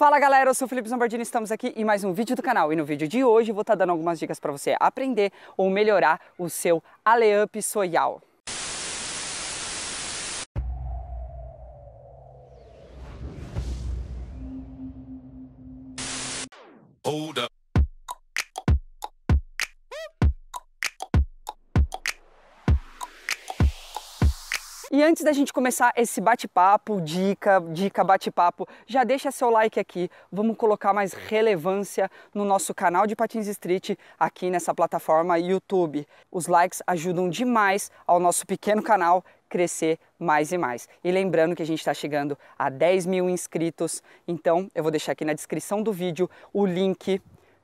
Fala galera, eu sou o Felipe Zambardini, estamos aqui em mais um vídeo do canal e no vídeo de hoje vou estar tá dando algumas dicas para você aprender ou melhorar o seu aleup soyal. Hold up. E antes da gente começar esse bate-papo, dica, dica, bate-papo, já deixa seu like aqui. Vamos colocar mais relevância no nosso canal de Patins Street aqui nessa plataforma YouTube. Os likes ajudam demais ao nosso pequeno canal crescer mais e mais. E lembrando que a gente está chegando a 10 mil inscritos, então eu vou deixar aqui na descrição do vídeo o link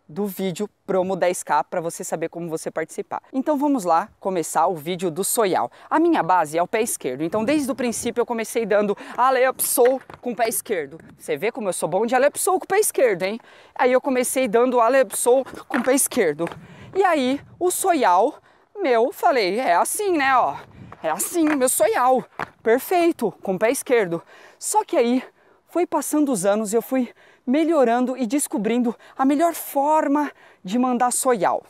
do vídeo promo 10K para você saber como você participar. Então vamos lá começar o vídeo do soyal. A minha base é o pé esquerdo, então desde o princípio eu comecei dando alepsou com o pé esquerdo. Você vê como eu sou bom de alepsou com o pé esquerdo, hein? Aí eu comecei dando alepsou com o pé esquerdo. E aí o soyal, meu, falei, é assim, né, ó. É assim, meu soyal. Perfeito, com o pé esquerdo. Só que aí foi passando os anos e eu fui melhorando e descobrindo a melhor forma de mandar soial.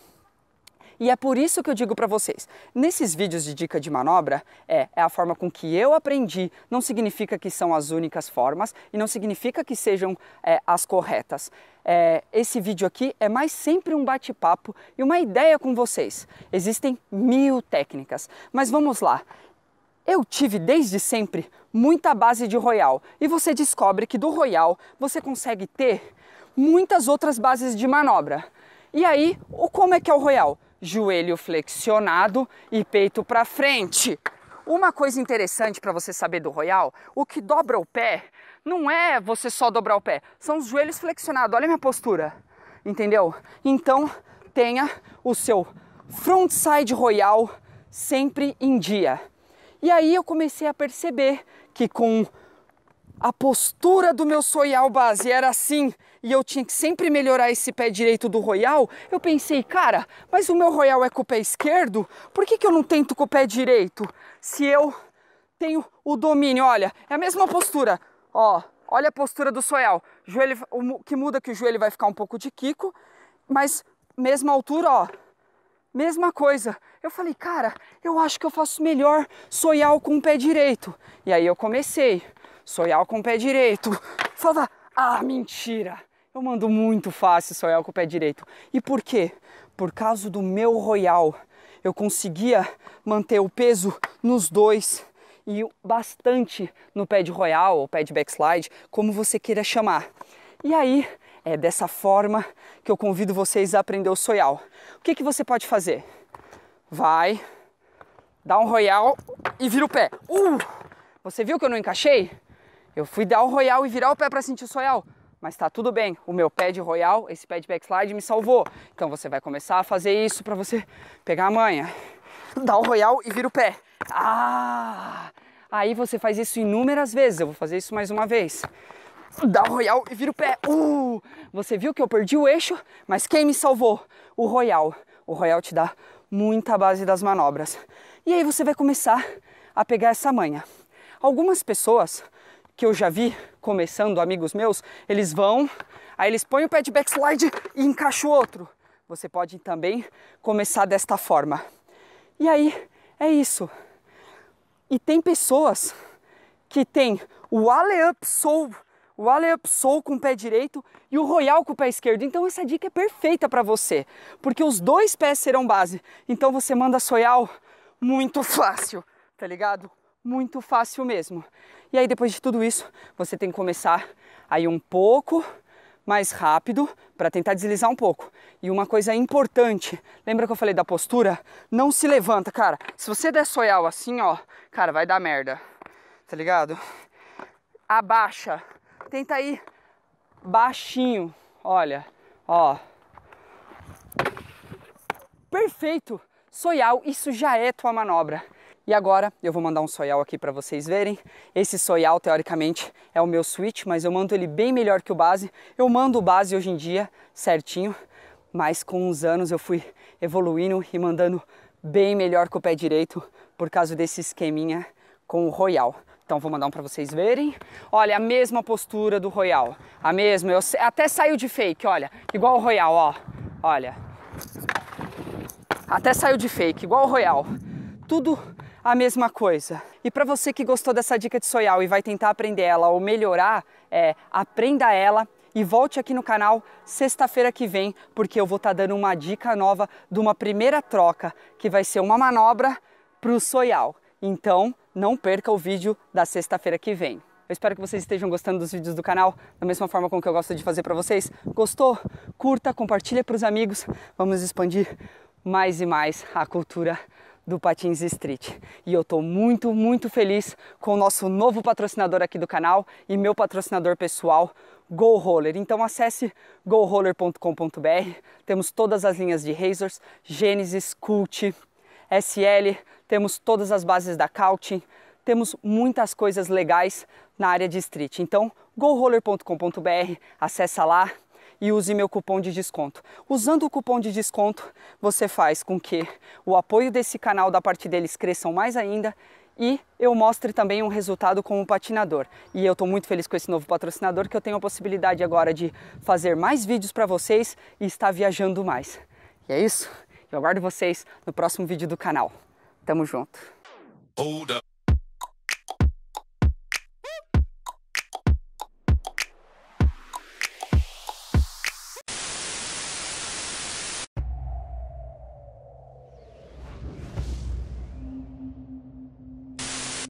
E é por isso que eu digo para vocês, nesses vídeos de dica de manobra, é, é, a forma com que eu aprendi, não significa que são as únicas formas e não significa que sejam é, as corretas. É, esse vídeo aqui é mais sempre um bate-papo e uma ideia com vocês. Existem mil técnicas, mas vamos lá. Eu tive desde sempre muita base de Royal e você descobre que do Royal você consegue ter muitas outras bases de manobra. E aí, o como é que é o Royal? Joelho flexionado e peito para frente. Uma coisa interessante para você saber do Royal, o que dobra o pé não é você só dobrar o pé, são os joelhos flexionados. Olha a minha postura. Entendeu? Então, tenha o seu frontside Royal sempre em dia. E aí eu comecei a perceber que com a postura do meu soial base era assim e eu tinha que sempre melhorar esse pé direito do Royal, eu pensei, cara, mas o meu Royal é com o pé esquerdo, por que, que eu não tento com o pé direito? Se eu tenho o domínio, olha, é a mesma postura, ó, olha a postura do soial. joelho, o que muda que o joelho vai ficar um pouco de quico, mas mesma altura, ó, mesma coisa. Eu falei, cara, eu acho que eu faço melhor soial com o pé direito. E aí eu comecei, soial com o pé direito. Falava, ah, mentira, eu mando muito fácil soial com o pé direito. E por quê? Por causa do meu royal, eu conseguia manter o peso nos dois e bastante no pé de royal ou pé de backslide, como você queira chamar. E aí é dessa forma que eu convido vocês a aprender o soial. O que, que você pode fazer? Vai, dá um royal e vira o pé. Uh! Você viu que eu não encaixei? Eu fui dar o royal e virar o pé para sentir o soial mas tá tudo bem. O meu pé de royal, esse pé de backslide me salvou. Então você vai começar a fazer isso para você pegar a manha. Dá o royal e vira o pé. Ah! Aí você faz isso inúmeras vezes. Eu vou fazer isso mais uma vez dá o royal e vira o pé. Uh, você viu que eu perdi o eixo, mas quem me salvou? O royal. O royal te dá muita base das manobras. E aí você vai começar a pegar essa manha. Algumas pessoas que eu já vi começando, amigos meus, eles vão, aí eles põem o pé de backslide e encaixam o outro. Você pode também começar desta forma. E aí é isso. E tem pessoas que tem o alley up soul o alley soul com o pé direito e o royal com o pé esquerdo. Então essa dica é perfeita para você, porque os dois pés serão base. Então você manda soyal muito fácil, tá ligado? Muito fácil mesmo. E aí depois de tudo isso, você tem que começar aí um pouco mais rápido para tentar deslizar um pouco. E uma coisa importante, lembra que eu falei da postura? Não se levanta, cara. Se você der soyal assim, ó, cara, vai dar merda. Tá ligado? Abaixa, Tenta ir baixinho. Olha, ó. Perfeito! soyal, isso já é tua manobra. E agora eu vou mandar um soyal aqui para vocês verem. Esse soyal teoricamente, é o meu switch, mas eu mando ele bem melhor que o base. Eu mando o base hoje em dia certinho, mas com os anos eu fui evoluindo e mandando bem melhor com o pé direito por causa desse esqueminha com o royal. Então vou mandar um para vocês verem. Olha, a mesma postura do Royal. A mesma, eu até saiu de fake, olha. Igual o Royal, ó. Olha. Até saiu de fake, igual o Royal. Tudo a mesma coisa. E para você que gostou dessa dica de Soyal e vai tentar aprender ela ou melhorar, é, aprenda ela e volte aqui no canal sexta-feira que vem, porque eu vou estar tá dando uma dica nova de uma primeira troca, que vai ser uma manobra para o Soyal. Então, não perca o vídeo da sexta-feira que vem. Eu espero que vocês estejam gostando dos vídeos do canal, da mesma forma com que eu gosto de fazer para vocês. Gostou? Curta, compartilha para os amigos. Vamos expandir mais e mais a cultura do Patins Street. E eu estou muito, muito feliz com o nosso novo patrocinador aqui do canal e meu patrocinador pessoal, Go Roller. Então acesse goroller.com.br. Temos todas as linhas de Razors, Genesis, Cult, SL, temos todas as bases da Couching, temos muitas coisas legais na área de street. Então, goroller.com.br, acessa lá e use meu cupom de desconto. Usando o cupom de desconto, você faz com que o apoio desse canal da parte deles cresçam mais ainda e eu mostre também um resultado como patinador. E eu estou muito feliz com esse novo patrocinador que eu tenho a possibilidade agora de fazer mais vídeos para vocês e estar viajando mais. E é isso. Eu aguardo vocês no próximo vídeo do canal. Tamo junto.